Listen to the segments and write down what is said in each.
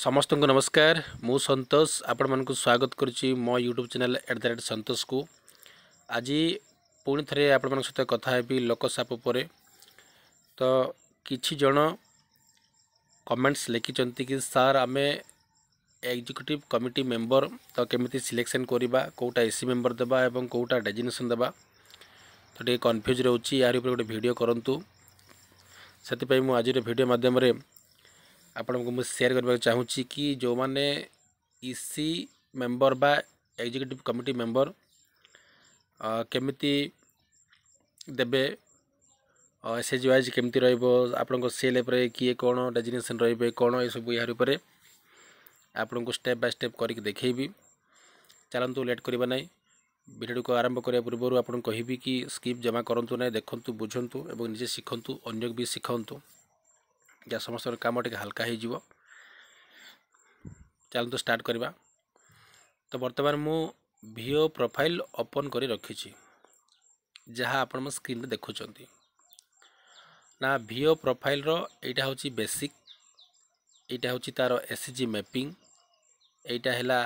ସମସ୍ତଙ୍କୁ ନମସ୍କାର ମୁଁ ସନ୍ତୋଷ ଆପଣମାନଙ୍କୁ ସ୍ୱାଗତ କରୁଛି ମୋ YouTube channel at the rate ସନ୍ତୋଷକୁ ଆଜି ପୁଣି ଥରେ ଆପଣମାନଙ୍କ ସହିତ କଥା ହେବି ଲୋକସାପ ଉପରେ ତ କିଛି ଜଣ କମେଣ୍ଟସ୍ ଲେଖିଛନ୍ତି କି ସାର୍ ଆମେ ଏକ୍ଜିକ୍ୟୁଟିଭ୍ କମିଟି ମେମ୍ବର ତ କେମିତି ସିଲେକ୍ସନ୍ କରିବା କେଉଁଟା ଏସି ମେମ୍ବର ଦେବା ଏବଂ କେଉଁଟା ଡେଜିନେସନ୍ ଦେବା ତ ଟିକେ କନଫ୍ୟୁଜ୍ ରହୁଛି ଏହାରି ଉପରେ ଗୋଟେ ଭିଡ଼ିଓ କରନ୍ତୁ ସେଥିପାଇଁ ମୁଁ ଆଜିର ଭିଡ଼ିଓ ମାଧ୍ୟମରେ ଆପଣଙ୍କୁ ମୁଁ ସେୟାର କରିବାକୁ ଚାହୁଁଛି କି ଯେଉଁମାନେ ଇ ସି ମେମ୍ବର ବା ଏକ୍ଜିକ୍ୟୁଟିଭ୍ କମିଟି ମେମ୍ବର କେମିତି ଦେବେ ଏସ୍ଏଚ୍ ୱାଇଜ୍ କେମିତି ରହିବ ଆପଣଙ୍କ ସେଲ୍ ଉପରେ କିଏ କ'ଣ ଡେଜିନେସନ୍ ରହିବେ କ'ଣ ଏସବୁ ଏହାର ଉପରେ ଆପଣଙ୍କୁ ଷ୍ଟେପ୍ ବାଇ ଷ୍ଟେପ୍ କରିକି ଦେଖେଇବି ଚାଲନ୍ତୁ ଲେଟ୍ କରିବା ନାହିଁ ଭିଡ଼ିଓଟିକୁ ଆରମ୍ଭ କରିବା ପୂର୍ବରୁ ଆପଣଙ୍କୁ କହିବି କି ସ୍କିପ୍ ଜମା କରନ୍ତୁ ନାହିଁ ଦେଖନ୍ତୁ ବୁଝନ୍ତୁ ଏବଂ ନିଜେ ଶିଖନ୍ତୁ ଅନ୍ୟକୁ ବି ଶିଖାନ୍ତୁ ଯାହା ସମସ୍ତଙ୍କର କାମ ଟିକେ ହାଲକା ହେଇଯିବ ଚାଲନ୍ତୁ ଷ୍ଟାର୍ଟ କରିବା ତ ବର୍ତ୍ତମାନ ମୁଁ ଭିଓ ପ୍ରୋଫାଇଲ୍ ଓପନ୍ କରି ରଖିଛି ଯାହା ଆପଣଙ୍କ ସ୍କ୍ରିନ୍ରେ ଦେଖୁଛନ୍ତି ନା ଭିଓ ପ୍ରୋଫାଇଲ୍ର ଏଇଟା ହେଉଛି ବେସିକ୍ ଏଇଟା ହେଉଛି ତା'ର ଏସ୍ ଜି ମ୍ୟାପିଂ ଏଇଟା ହେଲା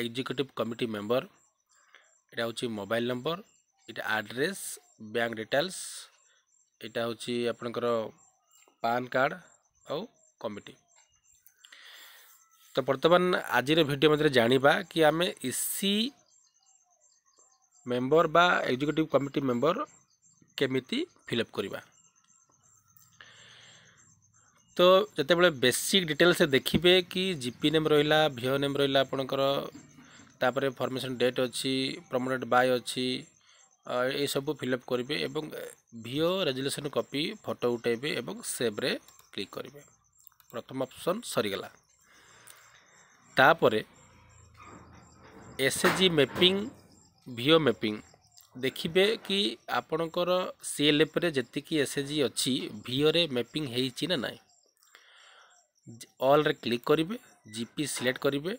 ଏକ୍ଜିକ୍ୟୁଟିଭ୍ କମିଟି ମେମ୍ବର ଏଇଟା ହେଉଛି ମୋବାଇଲ୍ ନମ୍ବର ଏଇଟା ଆଡ୍ରେସ୍ ବ୍ୟାଙ୍କ ଡିଟେଲ୍ସ ଏଇଟା ହେଉଛି ଆପଣଙ୍କର ପାନ୍ କାର୍ଡ଼ ଆଉ କମିଟି ତ ବର୍ତ୍ତମାନ ଆଜିର ଭିଡ଼ିଓ ମଧ୍ୟରେ ଜାଣିବା କି ଆମେ ଇ ସି ମେମ୍ବର ବା ଏକ୍ଜିକ୍ୟୁଟିଭ୍ କମିଟି ମେମ୍ବର କେମିତି ଫିଲ୍ଅପ୍ କରିବା ତ ଯେତେବେଳେ ବେସିକ୍ ଡିଟେଲ୍ସ ଦେଖିବେ କି ଜିପି ନେମ୍ ରହିଲା ଭିଓ ନେମ୍ ରହିଲା ଆପଣଙ୍କର ତାପରେ ଫର୍ମେସନ୍ ଡେଟ୍ ଅଛି ପ୍ରମୋଟେଡ଼୍ ବାଏ ଅଛି ଏସବୁ ଫିଲ୍ଅପ୍ କରିବେ ଏବଂ ଭିଓ ରେଜୁଲେସନ୍ କପି ଫଟୋ ଉଠାଇବେ ଏବଂ ସେଭ୍ରେ କ୍ଲିକ୍ କରିବେ ପ୍ରଥମ ଅପସନ୍ ସରିଗଲା ତାପରେ S H G mapping V O mapping ଦେଖିବେ କି ଆପଣଙ୍କର ସିଏଲ୍ଏଫ୍ରେ ଯେତିକି ଏସ୍ ଏଚ୍ ଜି ଅଛି ଭିଓରେ ମେପିଂ ହେଇଛି ନା ନାହିଁ ଅଲ୍ରେ କ୍ଲିକ୍ କରିବେ ଜିପି ସିଲେକ୍ଟ କରିବେ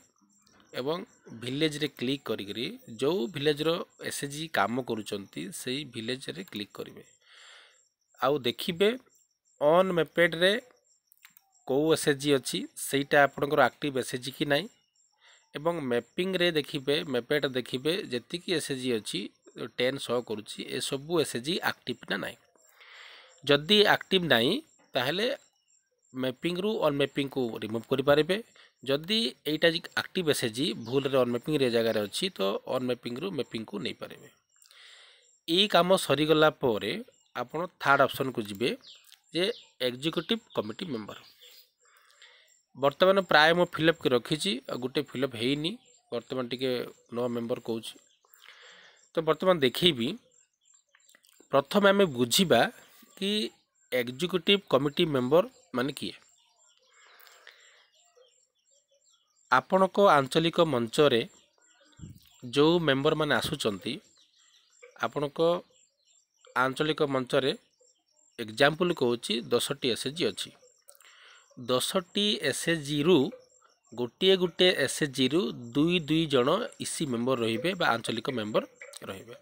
ଏବଂ ଭିଲେଜ୍ରେ କ୍ଲିକ୍ କରିକିରି ଯେଉଁ ଭିଲେଜ୍ର ଏସ୍ ଏଚ୍ ଜି କାମ କରୁଛନ୍ତି ସେଇ ଭିଲେଜ୍ରେ କ୍ଲିକ୍ କରିବେ ଆଉ ଦେଖିବେ ଅନ୍ ମେପେଡ଼୍ରେ କେଉଁ ଏସ୍ ଏଚ୍ ଜି ଅଛି ସେଇଟା ଆପଣଙ୍କର ଆକ୍ଟିଭ୍ ଏସ୍ ଏଚ୍ ଜି କି ନାହିଁ ଏବଂ ମ୍ୟାପିଂରେ ଦେଖିବେ ମେପେଡ଼ ଦେଖିବେ ଯେତିକି ଏସ୍ ଏଚ୍ ଜି ଅଛି ଟେନ୍ ଶୋ କରୁଛି ଏସବୁ ଏସ୍ ଏଚ୍ ଜି ଆକ୍ଟିଭ୍ ନା ନାହିଁ ଯଦି ଆକ୍ଟିଭ୍ ନାହିଁ ତାହେଲେ ମ୍ୟାପିଂରୁ ଅନ୍ ମ୍ୟାପିଂକୁ ରିମୁଭ୍ କରିପାରିବେ ଯଦି ଏଇଟା ଆକ୍ଟିଭ୍ ଏସ୍ ଏଚ୍ ଜି ଭୁଲରେ ଅନ୍ମ୍ୟାପିଂ ଏ ଜାଗାରେ ଅଛି ତ ଅନ୍ମ୍ୟାପିଂରୁ ମ୍ୟାପିଂକୁ ନେଇପାରିବେ ଏଇ କାମ ସରିଗଲା ପରେ ଆପଣ ଥାର୍ଡ଼ ଅପସନ୍କୁ ଯିବେ ଯେ ଏକ୍ଜିକ୍ୟୁଟିଭ୍ କମିଟି ମେମ୍ବର ବର୍ତ୍ତମାନ ପ୍ରାୟ ମୁଁ ଫିଲ୍ଅପ୍ କରି ରଖିଛି ଆଉ ଗୋଟେ ଫିଲ୍ଅପ୍ ହେଇନି ବର୍ତ୍ତମାନ ଟିକେ ନୂଆ ମେମ୍ବର କହୁଛି ତ ବର୍ତ୍ତମାନ ଦେଖେଇବି ପ୍ରଥମେ ଆମେ ବୁଝିବା କି ଏକ୍ଜିକ୍ୟୁଟିଭ୍ କମିଟି ମେମ୍ବର ମାନେ କିଏ ଆପଣଙ୍କ ଆଞ୍ଚଳିକ ମଞ୍ଚରେ ଯେଉଁ ମେମ୍ବରମାନେ ଆସୁଛନ୍ତି ଆପଣଙ୍କ ଆଞ୍ଚଳିକ ମଞ୍ଚରେ ଏକ୍ଜାମ୍ପଲ୍ କହୁଛି ଦଶଟି ଏସ୍ ଏଚ୍ ଜି ଅଛି ଦଶଟି ଏସ୍ ଏଚ୍ ଜିରୁ ଗୋଟିଏ ଗୋଟିଏ ଏସ୍ ଏଚ୍ ଜିରୁ ଦୁଇ ଦୁଇ ଜଣ ଇ ସି ମେମ୍ବର ରହିବେ ବା ଆଞ୍ଚଳିକ ମେମ୍ବର ରହିବେ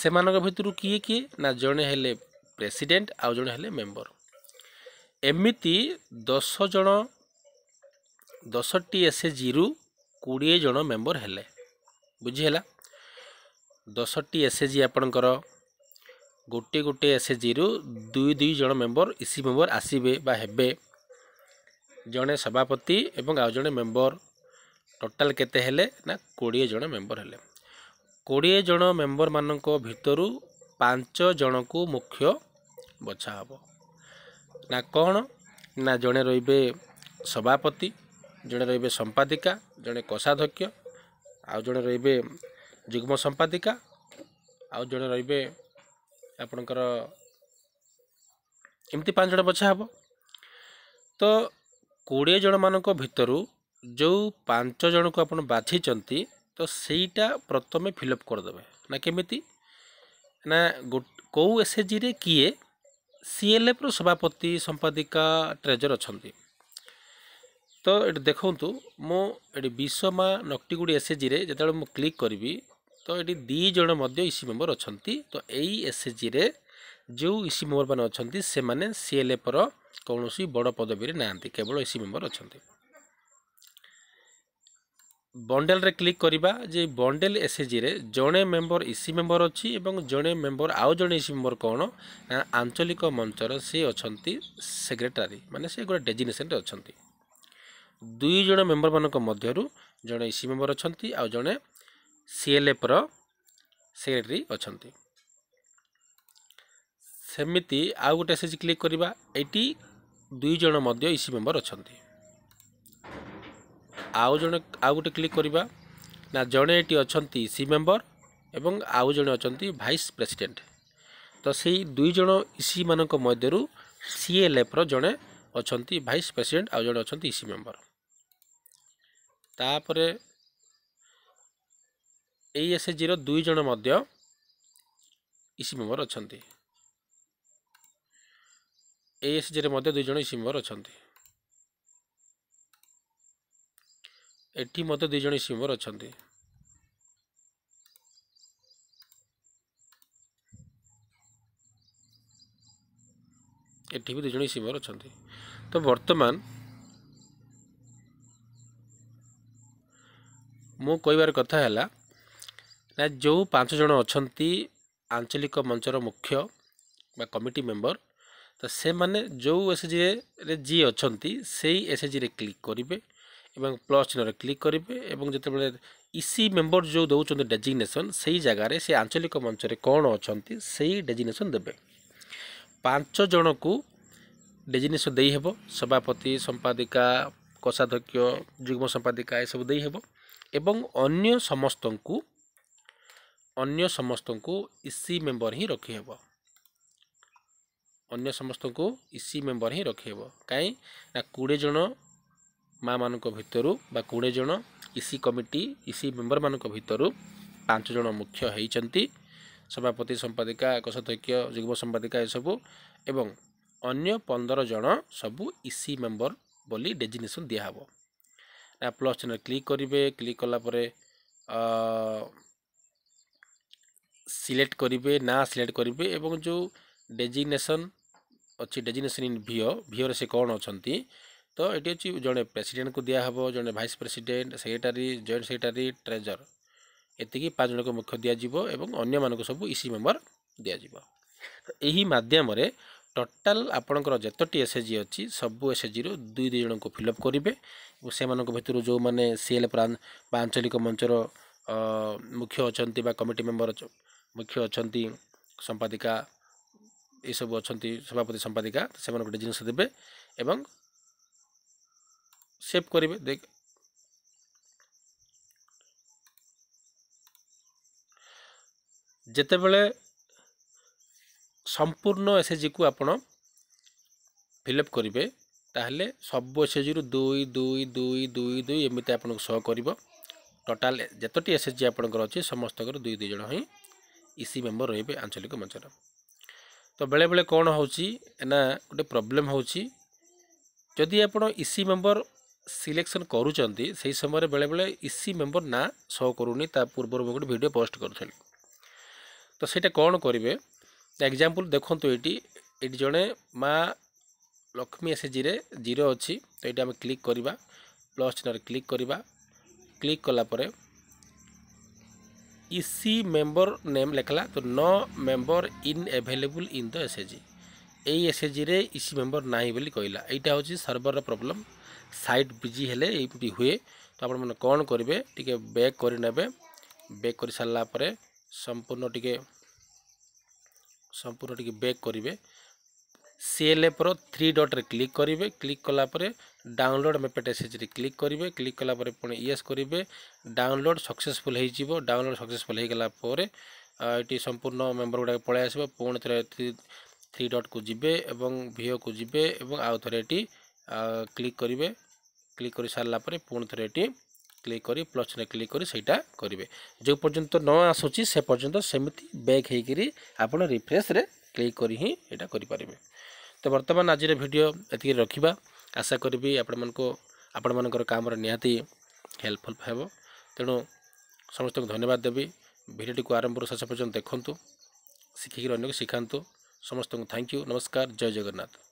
ସେମାନଙ୍କ ଭିତରୁ କିଏ କିଏ ନା ଜଣେ ହେଲେ ପ୍ରେସିଡ଼େଣ୍ଟ ଆଉ ଜଣେ ହେଲେ ମେମ୍ବର ଏମିତି ଦଶ ଜଣ ଦଶଟି ଏସ୍ ଏଚ୍ ଜିରୁ କୋଡ଼ିଏ ଜଣ ମେମ୍ବର ହେଲେ ବୁଝିହେଲା ଦଶଟି ଏସ୍ ଏଚ୍ ଜି ଆପଣଙ୍କର ଗୋଟିଏ ଗୋଟିଏ ଏସ୍ ଏଚ୍ ଜିରୁ ଦୁଇ ଦୁଇ ଜଣ ମେମ୍ବର ଇ ସି ମେମ୍ବର ଆସିବେ ବା ହେବେ ଜଣେ ସଭାପତି ଏବଂ ଆଉ ଜଣେ ମେମ୍ବର ଟୋଟାଲ୍ କେତେ ହେଲେ ନା କୋଡ଼ିଏ ଜଣ ମେମ୍ବର ହେଲେ କୋଡ଼ିଏ ଜଣ ମେମ୍ବରମାନଙ୍କ ଭିତରୁ ପାଞ୍ଚ ଜଣଙ୍କୁ ମୁଖ୍ୟ ବଛା ହେବ ନା କ'ଣ ନା ଜଣେ ରହିବେ ସଭାପତି जड़े रे संपादिका जड़े कोषाध्यक्ष आज जड़े रे जुग्म संपादिका आज जड़े रे आपणकर एमती पाँच जन बछा हम तो कोड़े जन मानक जो पांच जन को आज बाछी तो सहीटा प्रथम फिलअप करदे ना केमी ना कौ एस एच किए सीएलएफ एल एफ संपादिका ट्रेजर अच्छा ତ ଏଠି ଦେଖନ୍ତୁ ମୁଁ ଏଠି ବିଶ୍ୱମା ନକ୍ଟିଗୁଡ଼ି ଏସ୍ ଏଚ୍ ରେ ଯେତେବେଳେ ମୁଁ କ୍ଲିକ୍ କରିବି ତ ଏଠି ଦୁଇ ଜଣ ମଧ୍ୟ ଇ ସି ମେମ୍ବର ଅଛନ୍ତି ତ ଏଇ ଏସ୍ ଏଚ୍ ଜିରେ ଯେଉଁ ଇ ସି ମେମ୍ବର ମାନେ ଅଛନ୍ତି ସେମାନେ ସି ଏଲ୍ ଏଫ୍ ର କୌଣସି ବଡ଼ ପଦବୀରେ ନାହାନ୍ତି କେବଳ ଇ ସି ମେମ୍ବର ଅଛନ୍ତି ବଣ୍ଡେଲରେ କ୍ଲିକ୍ କରିବା ଯେ ବଣ୍ଡେଲ ଏସ୍ ଏଚ୍ ଜିରେ ଜଣେ ମେମ୍ବର ଇ ସି ମେମ୍ବର ଅଛି ଏବଂ ଜଣେ ମେମ୍ବର ଆଉ ଜଣେ ଇ ସି ମେମ୍ବର କ'ଣ ନା ଆଞ୍ଚଳିକ ମଞ୍ଚର ସେ ଅଛନ୍ତି ସେକ୍ରେଟାରୀ ମାନେ ସେ ଗୋଟେ ଡେଜିନେସନ୍ରେ ଅଛନ୍ତି ଦୁଇ ଜଣ ମେମ୍ବରମାନଙ୍କ ମଧ୍ୟରୁ ଜଣେ ଇସି ମେମ୍ବର ଅଛନ୍ତି ଆଉ ଜଣେ ସିଏଲ୍ଏଫ୍ର ସେକ୍ରେଟେରୀ ଅଛନ୍ତି ସେମିତି ଆଉ ଗୋଟେ ଏସ୍ କ୍ଲିକ୍ କରିବା ଏଇଠି ଦୁଇ ଜଣ ମଧ୍ୟ ଇସି ମେମ୍ବର ଅଛନ୍ତି ଆଉ ଜଣେ ଆଉ ଗୋଟେ କ୍ଲିକ୍ କରିବା ନା ଜଣେ ଏଠି ଅଛନ୍ତି ଇସି ମେମ୍ବର ଏବଂ ଆଉ ଜଣେ ଅଛନ୍ତି ଭାଇସ୍ ପ୍ରେସିଡ଼େଣ୍ଟ ତ ସେଇ ଦୁଇ ଜଣ ଇସିମାନଙ୍କ ମଧ୍ୟରୁ ସିଏଲ୍ଏଫ୍ର ଜଣେ ଅଛନ୍ତି ଭାଇସ୍ ପ୍ରେସିଡ଼େଣ୍ଟ ଆଉ ଜଣେ ଅଛନ୍ତି ଇସି ମେମ୍ବର ତାପରେ ଏଇ ଏସ୍ ଏଚ୍ ଜିର ଦୁଇ ଜଣ ମଧ୍ୟ ଇସି ମେମ୍ବର ଅଛନ୍ତି ଏଇ ଏସ୍ ଜିରେ ମଧ୍ୟ ଦୁଇ ଜଣ ଇସି ମେମ୍ବର ଅଛନ୍ତି ଏଠି ମଧ୍ୟ ଦୁଇ ଜଣ ଇସି ମେମ୍ବର ଅଛନ୍ତି ଏଠି ବି ଦୁଇ ଜଣ ଇସି ମେମ୍ବର ଅଛନ୍ତି ତ ବର୍ତ୍ତମାନ ମୁଁ କହିବାର କଥା ହେଲା ନା ଯେଉଁ ପାଞ୍ଚ ଜଣ ଅଛନ୍ତି ଆଞ୍ଚଳିକ ମଞ୍ଚର ମୁଖ୍ୟ ବା କମିଟି ମେମ୍ବର ତ ସେମାନେ ଯେଉଁ ଏସ୍ଏଚ୍ଜିରେ ଯିଏ ଅଛନ୍ତି ସେଇ ଏସ୍ଏଚ୍ଜିରେ କ୍ଲିକ୍ କରିବେ ଏବଂ ପ୍ଲସ୍ ଚିହ୍ନରେ କ୍ଲିକ୍ କରିବେ ଏବଂ ଯେତେବେଳେ ଇ ସି ମେମ୍ବର ଯେଉଁ ଦେଉଛନ୍ତି ଡେଜିଗ୍ନେସନ୍ ସେଇ ଜାଗାରେ ସେ ଆଞ୍ଚଳିକ ମଞ୍ଚରେ କ'ଣ ଅଛନ୍ତି ସେଇ ଡେଜିଗ୍ନେସନ୍ ଦେବେ ପାଞ୍ଚ ଜଣକୁ ଡେଜିଗ୍ନେସନ୍ ଦେଇହେବ ସଭାପତି ସମ୍ପାଦିକା କୋଷାଧ୍ୟକ୍ଷ ଯୁଗ୍ମ ସମ୍ପାଦିକା ଏସବୁ ଦେଇହେବ ଏବଂ ଅନ୍ୟ ସମସ୍ତଙ୍କୁ ଅନ୍ୟ ସମସ୍ତଙ୍କୁ ଇସି ମେମ୍ବର ହିଁ ରଖିହେବ ଅନ୍ୟ ସମସ୍ତଙ୍କୁ ଇସି ମେମ୍ବର ହିଁ ରଖିହେବ କାହିଁ ନା କୋଡ଼ିଏ ଜଣ ମାଆମାନଙ୍କ ଭିତରୁ ବା କୋଡ଼ିଏ ଜଣ ଇସି କମିଟି ଇସି ମେମ୍ବରମାନଙ୍କ ଭିତରୁ ପାଞ୍ଚ ଜଣ ମୁଖ୍ୟ ହୋଇଛନ୍ତି ସଭାପତି ସମ୍ପାଦିକା କୋଷାଧ୍ୟକ୍ଷ ଯୁଗ୍ମ ସମ୍ପାଦିକା ଏସବୁ ଏବଂ ଅନ୍ୟ ପନ୍ଦର ଜଣ ସବୁ ଇସି ମେମ୍ବର ବୋଲି ଡେଜିନେସନ୍ ଦିଆହେବ ପ୍ଲସ୍ ଚିହ୍ନ କ୍ଲିକ୍ କରିବେ କ୍ଲିକ୍ କଲାପରେ ସିଲେକ୍ଟ କରିବେ ନା ସିଲେକ୍ଟ କରିବେ ଏବଂ ଯେଉଁ ଡେଜିନେସନ୍ ଅଛି ଡେଜିନେସନ୍ ଇନ୍ ଭିଓ ଭିଓରେ ସେ କ'ଣ ଅଛନ୍ତି ତ ଏଠି ଅଛି ଜଣେ ପ୍ରେସିଡେଣ୍ଟକୁ ଦିଆହେବ ଜଣେ vice president secretary joint secretary treasurer ଏତିକି ପାଞ୍ଚ ଜଣଙ୍କ ମୁଖ୍ୟ ଦିଆଯିବ ଏବଂ ଅନ୍ୟମାନଙ୍କୁ ସବୁ ଇସି ମେମ୍ବର ଦିଆଯିବ ଏହି ମାଧ୍ୟମରେ ଟୋଟାଲ ଆପଣଙ୍କର ଯେତୋଟି ଏସ ଏଚ ଜି ଅଛି ସବୁ ଏସ ଏଚ ଜିରୁ ଦୁଇ ଦୁଇ ଜଣଙ୍କୁ ଫିଲ୍ଅପ୍ କରିବେ ଏବଂ ସେମାନଙ୍କ ଭିତରୁ ଯେଉଁମାନେ ସି ଏଲ୍ ବା ଆଞ୍ଚଳିକ ମଞ୍ଚର ମୁଖ୍ୟ ଅଛନ୍ତି ବା କମିଟି ମେମ୍ବର ମୁଖ୍ୟ ଅଛନ୍ତି ସମ୍ପାଦିକା ଏସବୁ ଅଛନ୍ତି ସଭାପତି ସମ୍ପାଦିକା ସେମାନଙ୍କୁ ଗୋଟେ ଜିନିଷ ଦେବେ ଏବଂ ସେଭ୍ କରିବେ ଦେଖ ଯେତେବେଳେ সম্পূর্ণ এসএচজিକୁ ଆପଣ ଫିଲ୍ଅପ୍ କରିବେ ତାହେଲେ ସବୁ ଏସ୍ଏଚ୍ଜିରୁ ଦୁଇ ଦୁଇ ଦୁଇ ଦୁଇ ଦୁଇ ଏମିତି ଆପଣଙ୍କୁ ଶୋ କରିବ ଟୋଟାଲ୍ ଯେତୋଟି ଏସ୍ଏଚ୍ଜି ଆପଣଙ୍କର ଅଛି ସମସ୍ତଙ୍କର ଦୁଇ ଦୁଇ ଜଣ ହିଁ ଇସି ମେମ୍ବର ରହିବେ ଆଞ୍ଚଳିକ ମଞ୍ଚର ତ ବେଳେବେଳେ କ'ଣ ହେଉଛି ନା ଗୋଟେ ପ୍ରୋବ୍ଲେମ୍ ହେଉଛି ଯଦି ଆପଣ ଇସି ମେମ୍ବର ସିଲେକ୍ସନ୍ କରୁଛନ୍ତି ସେହି ସମୟରେ ବେଳେବେଳେ ଇସି ମେମ୍ବର ନା ଶୋ କରୁନି ତା ପୂର୍ବରୁ ମୁଁ ଗୋଟେ ଭିଡ଼ିଓ ପୋଷ୍ଟ କରୁଥିଲି ତ ସେଇଟା କ'ଣ କରିବେ ଏକ୍ଜାମ୍ପଲ୍ ଦେଖନ୍ତୁ ଏଇଠି ଏଇଠି ଜଣେ ମା ଲକ୍ଷ୍ମୀ ଏସ୍ଏଚ୍ଜିରେ ଜିରୋ ଅଛି ତ ଏଇଠି ଆମେ କ୍ଲିକ୍ କରିବା ପ୍ଲସ୍ ଚିହ୍ନରେ କ୍ଲିକ୍ କରିବା କ୍ଲିକ୍ କଲା ପରେ ইসি মেম্বর নেম লেখলা তো ন member in available in the S H G এই এসএজিরে ইসি মেম্বর নাই বলে কহিলা এইটা হচ্ছে সর্ভরর প্রোবলেম সাইট বিজি হলে এইপরি হুয়ে তো আপনার কোণ করবে টিকে ব্যাক করে নেবে ব্যাক করে সারা পরে সম্পূর্ণ টিকে সম্পূর্ণ টিকে ব্যাক করবে সিএলএফর থ্রি ডଟ୍রে ক্লিক করবে ক্লিক কলাপরে ডাউনলোড মেপেট এসএচরে ক্লিক করবে ক্লিক কলাপরে পুঁ ইয়েস করবে ডাউনলোড সকসেসফুল হয়েযিব ডাউনলোড সকসেসফুল হয়ে গলা পরে এটি সম্পূর্ণ মেম্বর গুড়া পলাই আসব পুঁ থরে থ্রি ডটকু যাবে এবং ভিওকু যাবে এবং আউ থরে এটি ক্লিক করবে ক্লিক করে সারা পরে পুঁ এটি ক্লিক করে প্লসনে ক্লিক করে সেইটা করবে যে পর্যন্ত ন আসুচি সে পর্যন্ত সেমিতি ব্যাক হয়েকি আপনার রিফ্রেশরে ক্লিক করে হি এটা করে তো বর্তমান আজির ভিডিও এটি রাখা আশা করবি আপনার ଆପଣମାନଙ୍କର କାମରେ ନିହାତି ହେଲ୍ପଫୁଲ୍ ହେବ ତେଣୁ ସମସ୍ତଙ୍କୁ ଧନ୍ୟବାଦ ଦେବି ଭିଡ଼ିଓଟିକୁ ଆରମ୍ଭରୁ ଶେଷ ପର୍ଯ୍ୟନ୍ତ ଦେଖନ୍ତୁ ଶିଖିକି ଅନ୍ୟକୁ ଶିଖାନ୍ତୁ ସମସ୍ତଙ୍କୁ ଥ୍ୟାଙ୍କ ୟୁ ନମସ୍କାର ଜୟ ଜଗନ୍ନାଥ